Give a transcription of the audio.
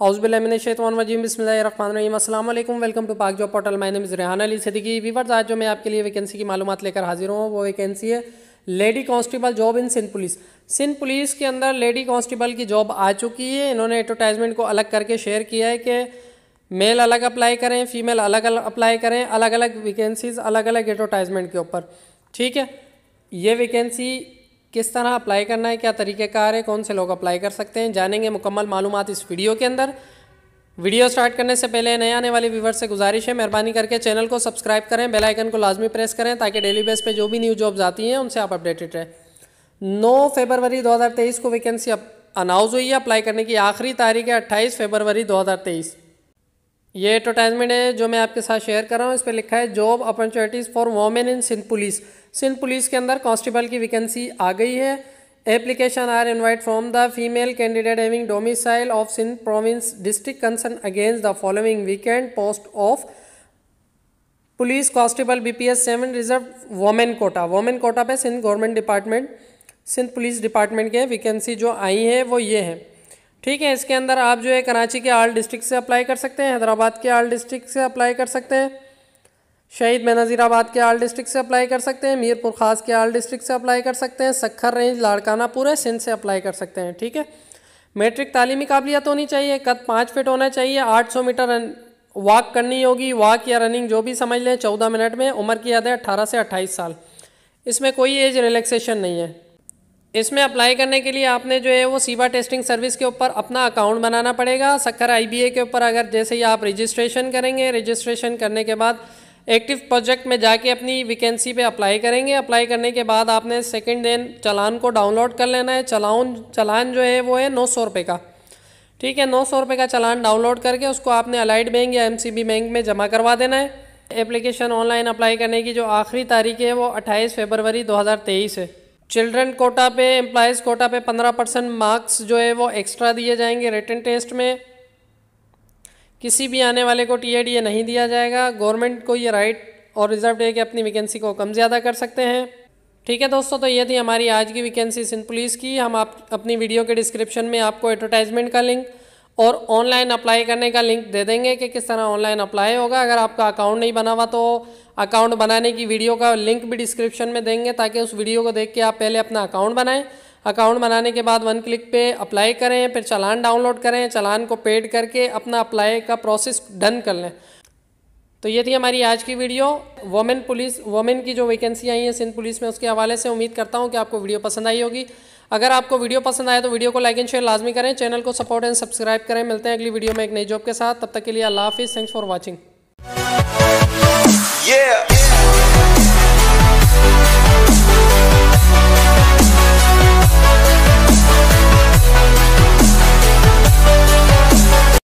हाउसबिलमिनशतवानजीम बसमीम अल्लाम welcome to Pak job portal my name is Rehan Ali Siddiqui viewers आज जो मैं आपके लिए वैकेंसी की मालूमात लेकर हाजिर हूँ वो वैकेंसी है lady constable job in Sindh police Sindh police के अंदर लेडी कांस्टेबल की जॉब आ चुकी है इन्होंने एडवर्टाइजमेंट को अलग करके शेयर किया है कि मेल अलग अप्लाई करें फीमेल अलग अलग अप्लाई करें अलग अलग वैकेंसीज़ अलग अलग एडवर्टाइजमेंट के ऊपर ठीक है ये वैकेंसी किस तरह अप्लाई करना है क्या तरीक़ेकार है कौन से लोग अप्लाई कर सकते हैं जानेंगे मुकम्मल मालूम इस वीडियो के अंदर वीडियो स्टार्ट करने से पहले नए आने वाले व्यूवर से गुजारिश है मेहरबानी करके चैनल को सब्सक्राइब करें बेल आइकन को लाजमी प्रेस करें ताकि डेली बेस पे जो भी न्यू जॉब्स आती हैं उनसे आप अपडेटेड रहें 9 फरवरी 2023 को वैकेंसी अनाउंस हुई है अप्लाई करने की आखिरी तारीख है 28 फरवरी 2023 ये एडवर्टाइजमेंट है जो मैं आपके साथ शेयर कर रहा हूँ इस पर लिखा है job opportunities for women in Sindh police Sindh police के अंदर कांस्टेबल की वैकेंसी आ गई है application are invite from the female candidate having domicile of Sindh province district concern against the following weekend post of police constable B P S seven reserve women quota women quota पे Sindh government department Sindh police department के vacancy जो आई है वो ये है ठीक है इसके अंदर आप जो है कराची के आल डिस्ट्रिक्ट से अप्लाई कर सकते हैं हैदराबाद के आल डिस्ट्रिक्ट से अप्लाई कर सकते हैं शहीद बेनज़ीराबाद के आल डिस्ट्रिक्ट से अप्लाई कर सकते हैं मीरपुर खास के आल डिस्ट्रिक्ट से अप्लाई कर सकते हैं सखर रेंज लाड़काना पूरे सिंध से अप्लाई कर सकते हैं ठीक है मेट्रिक तालीमी काबिलियत होनी चाहिए कद पाँच फिट होना चाहिए आठ सौ मीटर रन वॉक करनी होगी वॉक या रनिंग जो भी समझ लें चौदह मिनट में उम्र की याद है अट्ठारह से अट्ठाईस साल इसमें कोई एज रिलैक्सेशन नहीं है इसमें अप्लाई करने के लिए आपने जो है वो सीवा टेस्टिंग सर्विस के ऊपर अपना अकाउंट बनाना पड़ेगा सक्कर आईबीए के ऊपर अगर जैसे ही आप रजिस्ट्रेशन करेंगे रजिस्ट्रेशन करने के बाद एक्टिव प्रोजेक्ट में जाके अपनी वैकेंसी पे अप्लाई करेंगे अप्लाई करने के बाद आपने सेकंड दिन चलान को डाउनलोड कर लेना है चलाउन चलान जो है वो है नौ सौ रुपये का ठीक है नौ सौ रुपये का चलान डाउनलोड करके उसको आपने अलाइड बैंक या एम बैंक में जमा करवा देना है एप्लीकेशन ऑनलाइन अप्लाई करने की जो आखिरी तारीख है वो अट्ठाईस फेबरवरी दो है चिल्ड्रन कोटा पे एम्प्लॉयज़ कोटा पे 15 परसेंट मार्क्स जो है वो एक्स्ट्रा दिए जाएंगे रिटर्न टेस्ट में किसी भी आने वाले को टी एड ये नहीं दिया जाएगा गवर्नमेंट को ये राइट और रिजर्व डे के अपनी वैकेंसी को कम ज़्यादा कर सकते हैं ठीक है दोस्तों तो ये थी हमारी आज की वैकेंसी सिंध पुलिस की हम आप अपनी वीडियो के डिस्क्रिप्शन में आपको एडवर्टाइजमेंट का लिंक और ऑनलाइन अप्लाई करने का लिंक दे देंगे कि किस तरह ऑनलाइन अप्लाई होगा अगर आपका अकाउंट नहीं बना हुआ तो अकाउंट बनाने की वीडियो का लिंक भी डिस्क्रिप्शन में देंगे ताकि उस वीडियो को देख के आप पहले अपना अकाउंट बनाएं अकाउंट बनाने के बाद वन क्लिक पे अप्लाई करें फिर चालान डाउनलोड करें चालान को पेड करके अपना अप्लाई का प्रोसेस डन कर लें तो ये थी हमारी आज की वीडियो वोमेन पुलिस वोमेन की जो वैकेंसी आई है सिंध पुलिस में उसके हवाले से उम्मीद करता हूँ कि आपको वीडियो पसंद आई होगी अगर आपको वीडियो पसंद आया तो वीडियो को लाइक एंड शेयर लाजमी करें चैनल को सपोर्ट एंड सब्सक्राइब करें मिलते हैं अगली वीडियो में एक नई जॉब के साथ तब तक के लिए अल्लाह हाफिज़ थैंक्स फॉर वॉचिंग